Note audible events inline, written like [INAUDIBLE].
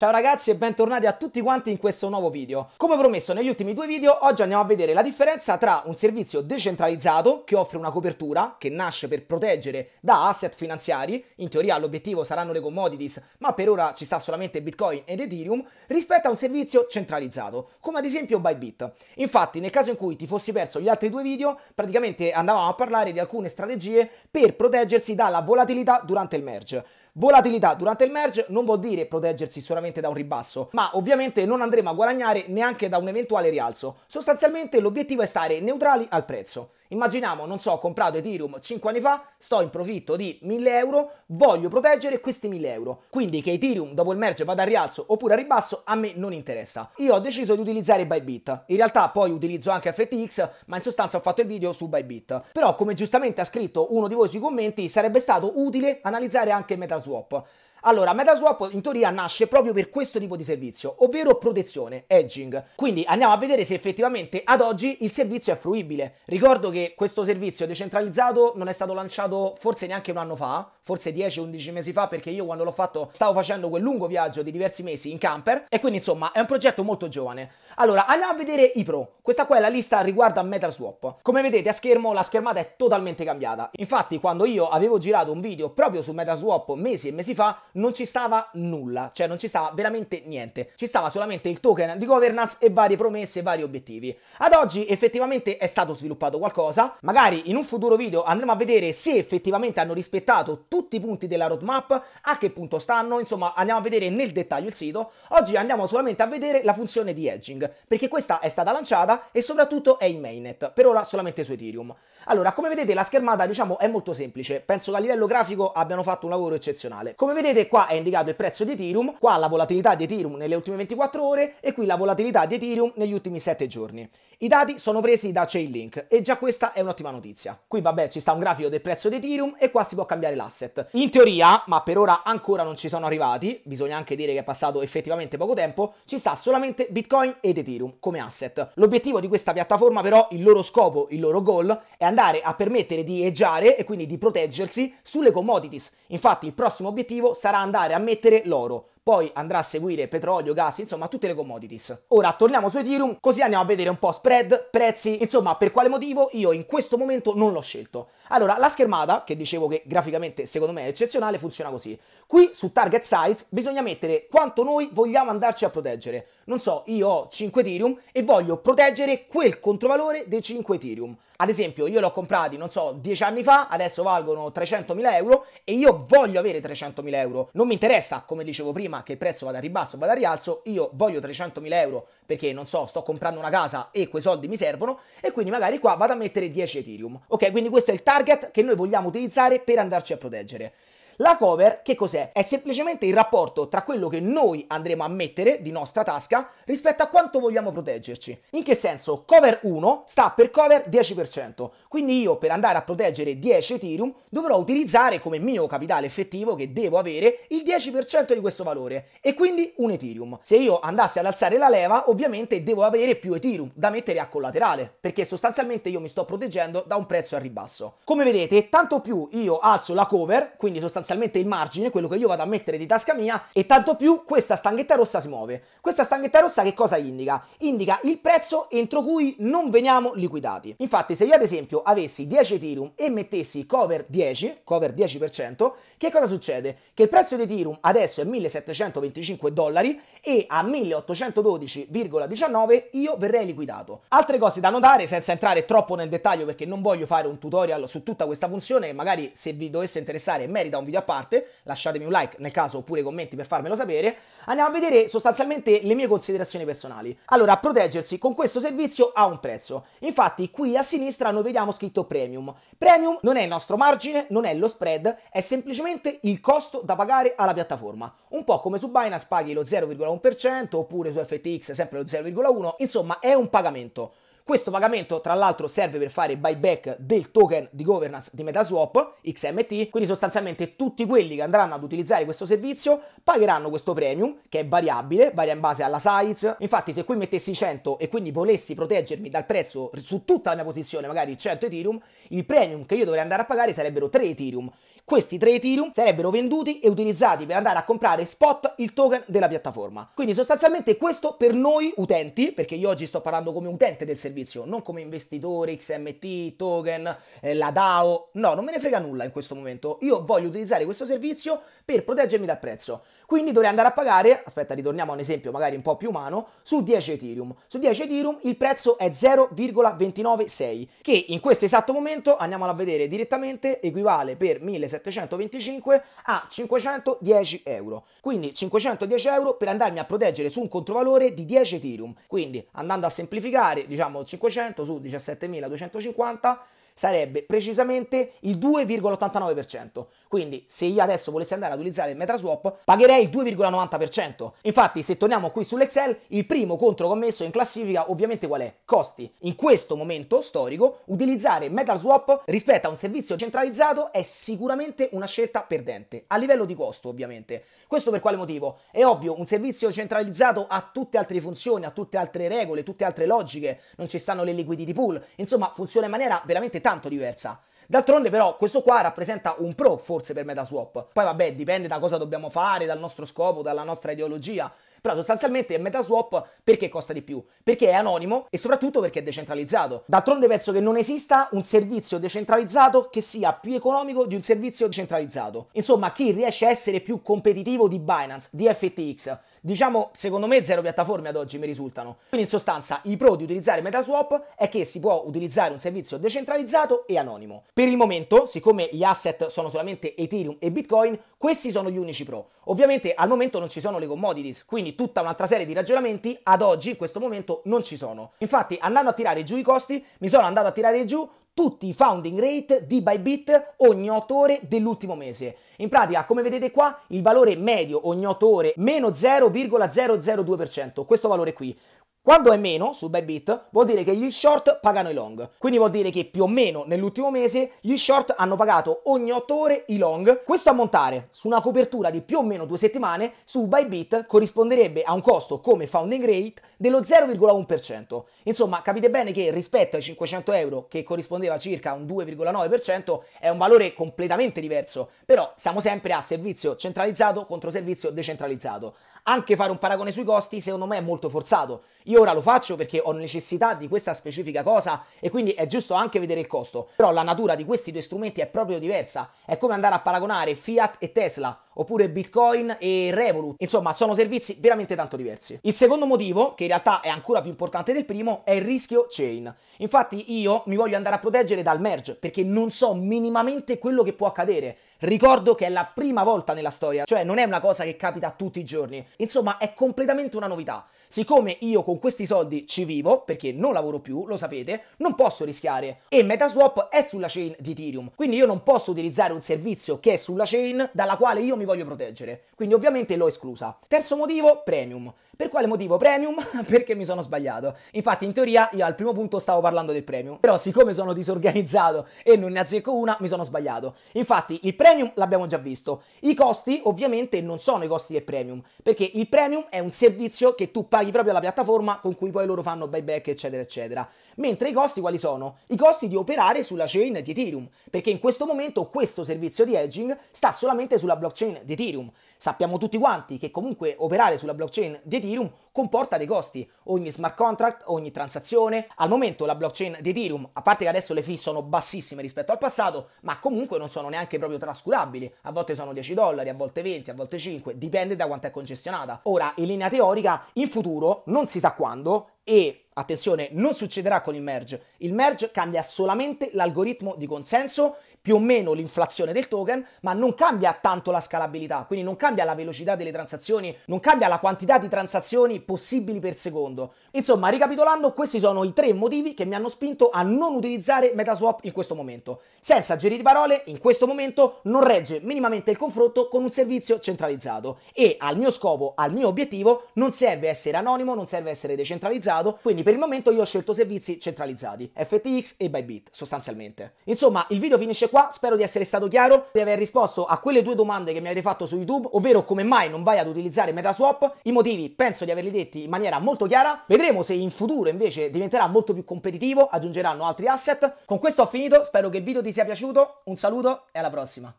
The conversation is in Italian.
Ciao ragazzi e bentornati a tutti quanti in questo nuovo video. Come promesso negli ultimi due video, oggi andiamo a vedere la differenza tra un servizio decentralizzato che offre una copertura che nasce per proteggere da asset finanziari, in teoria l'obiettivo saranno le commodities, ma per ora ci sta solamente Bitcoin ed Ethereum, rispetto a un servizio centralizzato, come ad esempio Bybit. Infatti, nel caso in cui ti fossi perso gli altri due video, praticamente andavamo a parlare di alcune strategie per proteggersi dalla volatilità durante il merge. Volatilità durante il merge non vuol dire proteggersi solamente da un ribasso, ma ovviamente non andremo a guadagnare neanche da un eventuale rialzo. Sostanzialmente l'obiettivo è stare neutrali al prezzo. Immaginiamo, non so, ho comprato Ethereum 5 anni fa, sto in profitto di 1000 euro, voglio proteggere questi 1000 euro. Quindi che Ethereum dopo il merge vada a rialzo oppure a ribasso a me non interessa. Io ho deciso di utilizzare Bybit. In realtà poi utilizzo anche FTX, ma in sostanza ho fatto il video su Bybit. Però come giustamente ha scritto uno di voi sui commenti, sarebbe stato utile analizzare anche MetaSwap. Allora, Metaswap in teoria nasce proprio per questo tipo di servizio, ovvero protezione, edging. Quindi andiamo a vedere se effettivamente ad oggi il servizio è fruibile. Ricordo che questo servizio decentralizzato non è stato lanciato forse neanche un anno fa, forse 10-11 mesi fa, perché io quando l'ho fatto stavo facendo quel lungo viaggio di diversi mesi in camper e quindi insomma è un progetto molto giovane. Allora, andiamo a vedere i pro. Questa qua è la lista riguardo a Metaswap. Come vedete a schermo la schermata è totalmente cambiata. Infatti quando io avevo girato un video proprio su Metaswap mesi e mesi fa, non ci stava nulla, cioè non ci stava veramente niente, ci stava solamente il token di governance e varie promesse e vari obiettivi. Ad oggi effettivamente è stato sviluppato qualcosa, magari in un futuro video andremo a vedere se effettivamente hanno rispettato tutti i punti della roadmap, a che punto stanno, insomma andiamo a vedere nel dettaglio il sito, oggi andiamo solamente a vedere la funzione di edging, perché questa è stata lanciata e soprattutto è in mainnet, per ora solamente su Ethereum. Allora, come vedete la schermata diciamo è molto semplice, penso che a livello grafico abbiano fatto un lavoro eccezionale. Come vedete Vedete qua è indicato il prezzo di Ethereum, qua la volatilità di Ethereum nelle ultime 24 ore e qui la volatilità di Ethereum negli ultimi 7 giorni. I dati sono presi da Chainlink e già questa è un'ottima notizia. Qui vabbè ci sta un grafico del prezzo di Ethereum e qua si può cambiare l'asset. In teoria, ma per ora ancora non ci sono arrivati, bisogna anche dire che è passato effettivamente poco tempo, ci sta solamente Bitcoin ed Ethereum come asset. L'obiettivo di questa piattaforma però, il loro scopo, il loro goal, è andare a permettere di eggiare e quindi di proteggersi sulle commodities. Infatti il prossimo obiettivo sarà sarà andare a mettere l'oro poi andrà a seguire petrolio, gas, insomma tutte le commodities. Ora torniamo su Ethereum, così andiamo a vedere un po' spread, prezzi, insomma per quale motivo io in questo momento non l'ho scelto. Allora, la schermata, che dicevo che graficamente secondo me è eccezionale, funziona così. Qui su target size bisogna mettere quanto noi vogliamo andarci a proteggere. Non so, io ho 5 Ethereum e voglio proteggere quel controvalore dei 5 Ethereum. Ad esempio, io l'ho comprati, non so, 10 anni fa, adesso valgono 300.000 euro e io voglio avere 300.000 euro. Non mi interessa, come dicevo prima, ma che il prezzo vada a ribasso o vada a rialzo, io voglio 300.000 euro perché non so, sto comprando una casa e quei soldi mi servono e quindi magari qua vado a mettere 10 Ethereum. Ok, quindi questo è il target che noi vogliamo utilizzare per andarci a proteggere. La cover che cos'è? È semplicemente il rapporto tra quello che noi andremo a mettere di nostra tasca rispetto a quanto vogliamo proteggerci. In che senso? Cover 1 sta per cover 10%, quindi io per andare a proteggere 10 Ethereum dovrò utilizzare come mio capitale effettivo che devo avere il 10% di questo valore e quindi un Ethereum. Se io andassi ad alzare la leva ovviamente devo avere più Ethereum da mettere a collaterale perché sostanzialmente io mi sto proteggendo da un prezzo a ribasso. Come vedete tanto più io alzo la cover, quindi sostanzialmente sostanzialmente il margine, quello che io vado a mettere di tasca mia, e tanto più questa stanghetta rossa si muove. Questa stanghetta rossa che cosa indica? Indica il prezzo entro cui non veniamo liquidati. Infatti, se io ad esempio avessi 10 Ethereum e mettessi cover 10, cover 10%, che cosa succede? Che il prezzo di Ethereum adesso è 1725 dollari e a 1812,19 io verrei liquidato. Altre cose da notare senza entrare troppo nel dettaglio perché non voglio fare un tutorial su tutta questa funzione magari se vi dovesse interessare merita un video a parte, lasciatemi un like nel caso oppure commenti per farmelo sapere, andiamo a vedere sostanzialmente le mie considerazioni personali. Allora, proteggersi con questo servizio ha un prezzo, infatti qui a sinistra noi vediamo scritto premium. Premium non è il nostro margine, non è lo spread, è semplicemente il costo da pagare alla piattaforma, un po' come su Binance paghi lo 0,1% oppure su FTX sempre lo 0,1%, insomma è un pagamento. Questo pagamento, tra l'altro, serve per fare buyback del token di governance di Metaswap XMT, quindi sostanzialmente tutti quelli che andranno ad utilizzare questo servizio pagheranno questo premium che è variabile, varia in base alla size. Infatti, se qui mettessi 100 e quindi volessi proteggermi dal prezzo su tutta la mia posizione, magari 100 Ethereum, il premium che io dovrei andare a pagare sarebbero 3 Ethereum. Questi tre Ethereum sarebbero venduti e utilizzati per andare a comprare spot il token della piattaforma. Quindi sostanzialmente questo per noi utenti, perché io oggi sto parlando come utente del servizio, non come investitore, XMT, token, eh, la DAO, no, non me ne frega nulla in questo momento. Io voglio utilizzare questo servizio per proteggermi dal prezzo. Quindi dovrei andare a pagare, aspetta ritorniamo a un esempio magari un po' più umano, su 10 Ethereum. Su 10 Ethereum il prezzo è 0,296 che in questo esatto momento andiamolo a vedere direttamente equivale per 1725 a 510 euro. Quindi 510 euro per andarmi a proteggere su un controvalore di 10 Ethereum. Quindi andando a semplificare diciamo 500 su 17.250 sarebbe precisamente il 2,89%. Quindi se io adesso volessi andare ad utilizzare il MetraSwap pagherei il 2,90%. Infatti se torniamo qui sull'Excel, il primo contro commesso in classifica ovviamente qual è? Costi. In questo momento storico utilizzare MetraSwap rispetto a un servizio centralizzato è sicuramente una scelta perdente, a livello di costo ovviamente. Questo per quale motivo? È ovvio, un servizio centralizzato ha tutte altre funzioni, ha tutte altre regole, tutte altre logiche, non ci stanno le liquidity pool, insomma funziona in maniera veramente tanto diversa. D'altronde però questo qua rappresenta un pro forse per Metaswap. Poi vabbè, dipende da cosa dobbiamo fare, dal nostro scopo, dalla nostra ideologia. Però sostanzialmente Metaswap perché costa di più? Perché è anonimo e soprattutto perché è decentralizzato. D'altronde penso che non esista un servizio decentralizzato che sia più economico di un servizio centralizzato. Insomma, chi riesce a essere più competitivo di Binance, di FTX, Diciamo, secondo me, zero piattaforme ad oggi mi risultano. Quindi, in sostanza, i pro di utilizzare MetaSwap è che si può utilizzare un servizio decentralizzato e anonimo. Per il momento, siccome gli asset sono solamente Ethereum e Bitcoin, questi sono gli unici pro. Ovviamente, al momento non ci sono le commodities, quindi tutta un'altra serie di ragionamenti ad oggi, in questo momento, non ci sono. Infatti, andando a tirare giù i costi, mi sono andato a tirare giù tutti i founding rate di Bybit ogni 8 ore dell'ultimo mese. In pratica, come vedete qua, il valore medio ogni 8 ore meno 0,002%, questo valore qui. Quando è meno su Bybit vuol dire che gli short pagano i long, quindi vuol dire che più o meno nell'ultimo mese gli short hanno pagato ogni 8 ore i long. Questo ammontare su una copertura di più o meno due settimane su Bybit corrisponderebbe a un costo come founding rate dello 0,1%. Insomma capite bene che rispetto ai 500 euro che corrispondeva circa a un 2,9% è un valore completamente diverso, però siamo sempre a servizio centralizzato contro servizio decentralizzato anche fare un paragone sui costi secondo me è molto forzato. Io ora lo faccio perché ho necessità di questa specifica cosa e quindi è giusto anche vedere il costo. Però la natura di questi due strumenti è proprio diversa. È come andare a paragonare Fiat e Tesla oppure Bitcoin e Revolut. Insomma, sono servizi veramente tanto diversi. Il secondo motivo, che in realtà è ancora più importante del primo, è il rischio chain. Infatti io mi voglio andare a proteggere dal merge perché non so minimamente quello che può accadere. Ricordo che è la prima volta nella storia, cioè non è una cosa che capita tutti i giorni. Insomma, è completamente una novità. Siccome io con questi soldi ci vivo, perché non lavoro più, lo sapete, non posso rischiare. E Metaswap è sulla chain di Ethereum, quindi io non posso utilizzare un servizio che è sulla chain dalla quale io mi voglio proteggere. Quindi ovviamente l'ho esclusa. Terzo motivo, premium. Per quale motivo premium? [LAUGHS] perché mi sono sbagliato. Infatti in teoria io al primo punto stavo parlando del premium, però siccome sono disorganizzato e non ne azzecco una, mi sono sbagliato. Infatti il premium l'abbiamo già visto. I costi ovviamente non sono i costi del premium, perché il premium è un servizio che tu paghi paghi proprio la piattaforma con cui poi loro fanno buyback, eccetera, eccetera. Mentre i costi quali sono? I costi di operare sulla chain di Ethereum, perché in questo momento questo servizio di hedging sta solamente sulla blockchain di Ethereum. Sappiamo tutti quanti che comunque operare sulla blockchain di Ethereum comporta dei costi, ogni smart contract, ogni transazione. Al momento la blockchain di Ethereum, a parte che adesso le fee sono bassissime rispetto al passato, ma comunque non sono neanche proprio trascurabili. A volte sono 10 dollari, a volte 20, a volte 5, dipende da quanto è concessionata. Ora, in linea teorica, in futuro futuro, non si sa quando, e attenzione, non succederà con il merge. Il merge cambia solamente l'algoritmo di consenso più o meno l'inflazione del token, ma non cambia tanto la scalabilità, quindi non cambia la velocità delle transazioni, non cambia la quantità di transazioni possibili per secondo. Insomma, ricapitolando, questi sono i tre motivi che mi hanno spinto a non utilizzare Metaswap in questo momento. Senza giri di parole, in questo momento non regge minimamente il confronto con un servizio centralizzato e al mio scopo, al mio obiettivo, non serve essere anonimo, non serve essere decentralizzato, quindi per il momento io ho scelto servizi centralizzati, FTX e Bybit sostanzialmente. Insomma, il video finisce qua qua, spero di essere stato chiaro, di aver risposto a quelle due domande che mi avete fatto su YouTube, ovvero come mai non vai ad utilizzare Metaswap, i motivi penso di averli detti in maniera molto chiara, vedremo se in futuro invece diventerà molto più competitivo, aggiungeranno altri asset. Con questo ho finito, spero che il video ti sia piaciuto, un saluto e alla prossima.